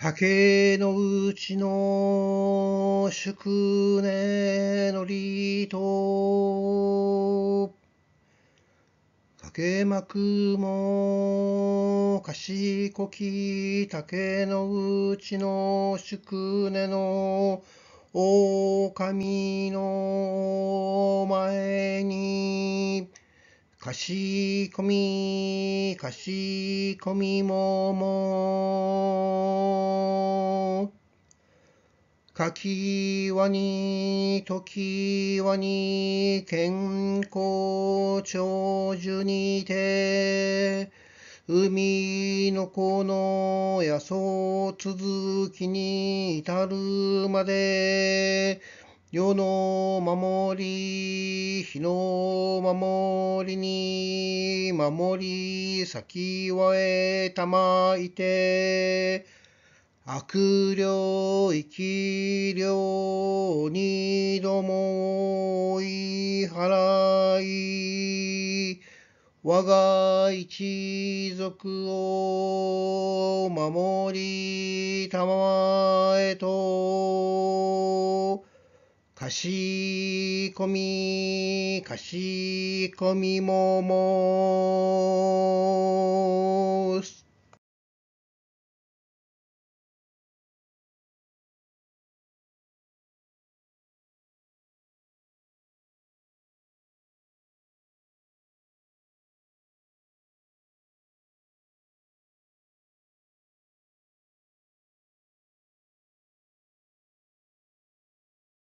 竹の内の宿根のりと竹幕も賢き竹の内の宿根の狼の前にかしこみ、かしこみもも。かきわに、ときわに、健康長寿にて、海の子の野草続きに至るまで、世の守り日の守りに守り先はえたまいて悪霊生き霊にども追い払い我が一族を守りたまえとかしこみ、かしこみもも。